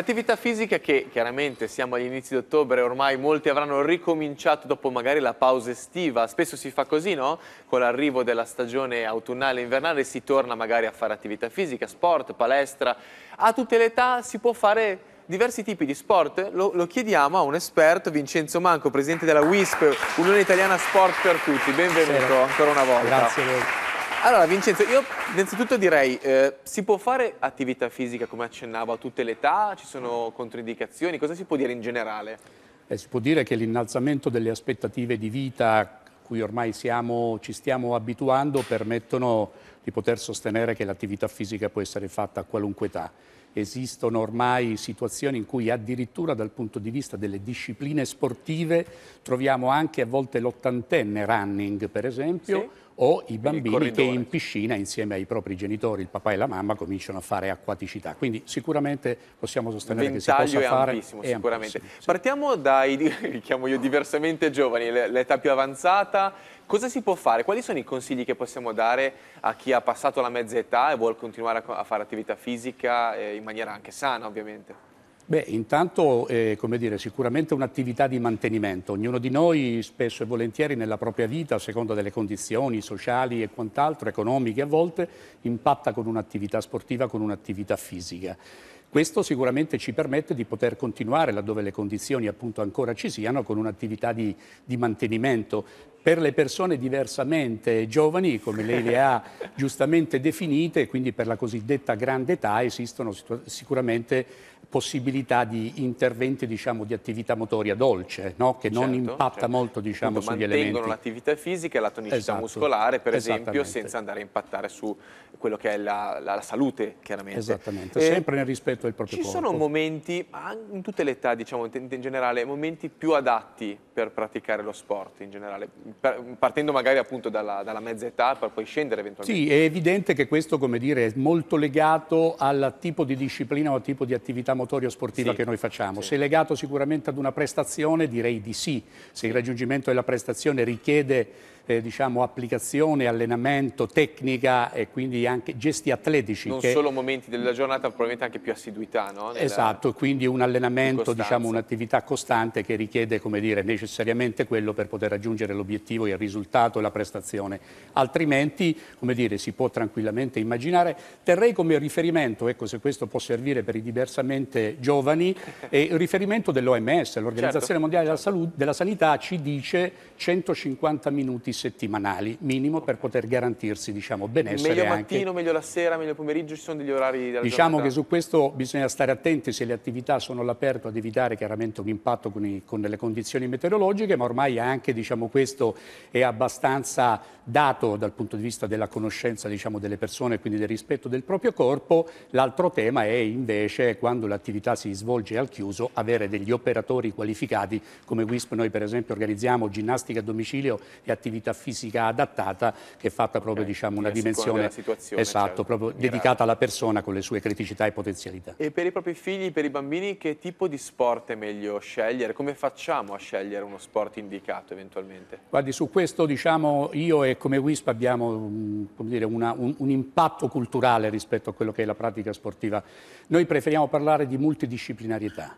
Attività fisica che chiaramente siamo agli inizi di ottobre, ormai molti avranno ricominciato dopo magari la pausa estiva, spesso si fa così no? Con l'arrivo della stagione autunnale e invernale si torna magari a fare attività fisica, sport, palestra, a tutte le età si può fare diversi tipi di sport, lo, lo chiediamo a un esperto, Vincenzo Manco, presidente della WISP, Unione Italiana Sport per Tutti, benvenuto Buonasera. ancora una volta. Grazie a voi. Allora Vincenzo, io innanzitutto direi, eh, si può fare attività fisica come accennavo a tutte le età? Ci sono controindicazioni? Cosa si può dire in generale? Eh, si può dire che l'innalzamento delle aspettative di vita cui ormai siamo, ci stiamo abituando permettono di poter sostenere che l'attività fisica può essere fatta a qualunque età. Esistono ormai situazioni in cui addirittura dal punto di vista delle discipline sportive troviamo anche a volte l'ottantenne running, per esempio, sì. o i bambini che in piscina insieme ai propri genitori, il papà e la mamma, cominciano a fare acquaticità. Quindi sicuramente possiamo sostenere che si possa è fare... Ampissimo, è sicuramente. Ampissimo, sì. Partiamo dai, li chiamo io diversamente giovani, l'età più avanzata, Cosa si può fare? Quali sono i consigli che possiamo dare a chi ha passato la mezza età e vuole continuare a, fare attività fisica eh, in maniera anche sana ovviamente? Beh, intanto, eh, come dire, sicuramente un'attività di mantenimento. Ognuno di noi spesso e volentieri nella propria vita, a seconda delle condizioni sociali e quant'altro, economiche a volte, impatta con un'attività sportiva, con un'attività fisica. Questo sicuramente ci permette di poter continuare, laddove le condizioni appunto ancora ci siano, con un'attività di, di mantenimento. Per le persone diversamente giovani, come lei le ha giustamente definite, quindi per la cosiddetta grande età, esistono sicuramente possibilità di interventi diciamo, di attività motoria dolce, no? che non certo, impatta certo. molto diciamo, Appunto, sugli elementi. Mantengono l'attività fisica e la tonicità esatto, muscolare, per esempio, senza andare a impattare su quello che è la, la, la salute, chiaramente. Esattamente, e... Eh, sempre nel rispetto rispetto al proprio Ci corpo. Ci sono momenti, in tutte le età diciamo in generale, momenti più adatti per praticare lo sport in generale, partendo magari appunto dalla, dalla mezza età per poi scendere eventualmente. Sì, è evidente che questo come dire è molto legato al tipo di disciplina o al tipo di attività motorio sportiva sì. che noi facciamo. Sì. Se è legato sicuramente ad una prestazione direi di sì, se il raggiungimento della prestazione richiede eh, diciamo, applicazione, allenamento, tecnica e quindi anche gesti atletici. Non che... solo momenti della giornata, probabilmente anche più assiduità. No? Nella... Esatto, quindi un allenamento, diciamo, un'attività costante che richiede dire, necessariamente quello per poter raggiungere l'obiettivo, il risultato e la prestazione. Altrimenti, come dire, si può tranquillamente immaginare. Terrei come riferimento, ecco se questo può servire per i diversamente giovani, eh, il riferimento dell'OMS, l'Organizzazione certo. Mondiale Della, certo. Salute, della Sanità, ci dice 150 minuti settimanali minimo per poter garantirsi diciamo, benessere. Meglio anche. mattino, meglio la sera, meglio pomeriggio, ci sono degli orari della Diciamo giornata. che su questo bisogna stare attenti se le attività sono all'aperto ad evitare chiaramente un impatto con, i, con le condizioni meteorologiche, ma ormai anche diciamo, questo è abbastanza dato dal punto di vista della conoscenza diciamo, delle persone e quindi del rispetto del proprio corpo. L'altro tema è invece quando l'attività si svolge al chiuso avere degli operatori qualificati come WISP. Noi per esempio organizziamo ginnastica a domicilio e attività attività fisica adattata che è fatta proprio okay. Eh, diciamo, una dimensione esatto, certo. dedicata alla persona con le sue criticità e potenzialità. E per i propri figli, per i bambini, che tipo di sport è meglio scegliere? Come facciamo a scegliere uno sport indicato eventualmente? Guardi, su questo diciamo io e come WISP abbiamo mm, dire, una, un, un impatto culturale rispetto a quello che è la pratica sportiva. Noi preferiamo parlare di multidisciplinarietà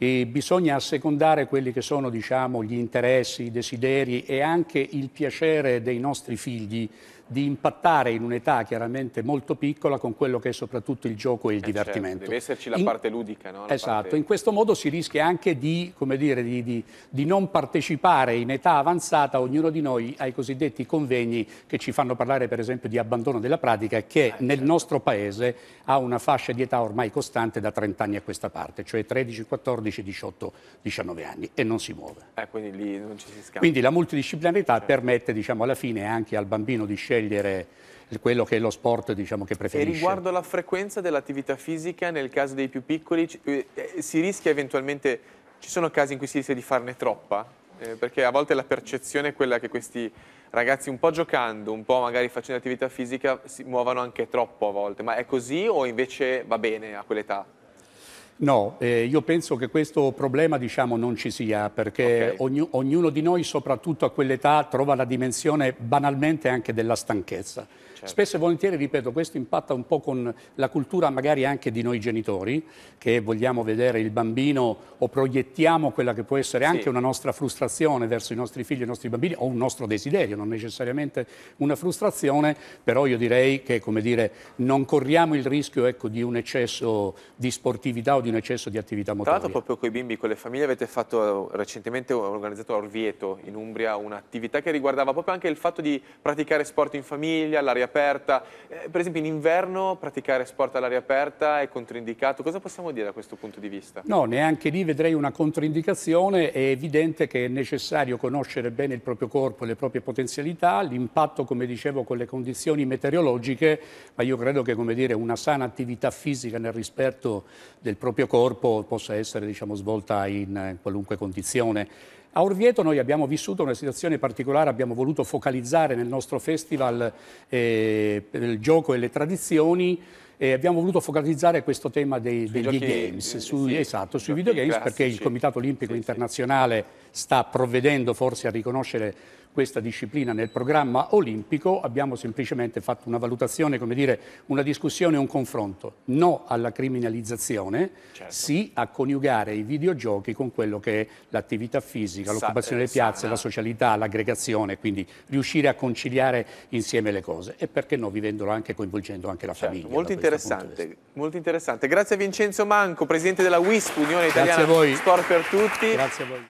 e bisogna assecondare quelli che sono diciamo, gli interessi, i desideri e anche il piacere dei nostri figli di impattare in un'età chiaramente molto piccola con quello che è soprattutto il gioco e il eh certo, divertimento. Certo, deve esserci la in... parte ludica, no? La esatto, parte... in questo modo si rischia anche di, dire, di, di, di, non partecipare in età avanzata ognuno di noi ai cosiddetti convegni che ci fanno parlare per esempio di abbandono della pratica che ah, nel certo. nostro paese ha una fascia di età ormai costante da 30 anni a questa parte, cioè 13, 14, 18, 19 anni e non si muove. Eh, quindi, quindi, la multidisciplinarità certo. permette diciamo, alla fine anche al bambino di scegliere scegliere quello che è lo sport diciamo, che preferisce. E riguardo la frequenza dell'attività fisica, nel caso dei più piccoli, eh, eh, si rischia eventualmente, ci sono casi in cui si rischia di farne troppa? Eh, perché a volte la percezione è quella che questi ragazzi un po' giocando, un po' magari facendo attività fisica, si muovano anche troppo a volte. Ma è così o invece va bene a quell'età? No, eh, io penso che questo problema diciamo, non ci sia perché okay. ogni, ognuno di noi soprattutto a quell'età trova la dimensione banalmente anche della stanchezza. Certo. Spesso e volentieri, ripeto, questo impatta un po' con la cultura magari anche di noi genitori, che vogliamo vedere il bambino o proiettiamo quella che può essere anche una nostra frustrazione verso i nostri figli e i nostri bambini o un nostro desiderio, non necessariamente una frustrazione, però io direi che, come dire, non corriamo il rischio ecco, di un eccesso di sportività o di un eccesso di attività motoria. Tra l'altro proprio con i bimbi, con le famiglie avete fatto recentemente, ho organizzato a Orvieto in Umbria un'attività che riguardava proprio anche il fatto di praticare sport in famiglia, l'aria aperta. Eh, per esempio in inverno praticare sport all'aria aperta è controindicato. Cosa possiamo dire da questo punto di vista? No, neanche lì vedrei una controindicazione. È evidente che è necessario conoscere bene il proprio corpo, e le proprie potenzialità, l'impatto, come dicevo, con le condizioni meteorologiche, ma io credo che come dire, una sana attività fisica nel rispetto del proprio corpo possa essere diciamo, svolta in eh, qualunque condizione. A Orvieto noi abbiamo vissuto una situazione particolare, abbiamo voluto focalizzare nel nostro festival eh, il gioco e le tradizioni eh, abbiamo voluto focalizzare questo tema dei, degli giochi, games, eh, sì, sì, esatto, sui videogames classici. perché il Comitato Olimpico sì, Internazionale sta provvedendo forse a riconoscere questa disciplina nel programma olimpico, abbiamo semplicemente fatto una valutazione, come dire, una discussione, un confronto. No alla criminalizzazione, certo. sì a coniugare i videogiochi con quello che è l'attività fisica, l'occupazione delle eh, piazze, sana. la socialità, l'aggregazione, quindi riuscire a conciliare insieme le cose e perché no, vivendolo anche, coinvolgendo anche la certo, famiglia. Molto interessante, molto interessante. Grazie a Vincenzo Manco, presidente della WISP, Unione Italiana Sport per Tutti. Grazie a voi.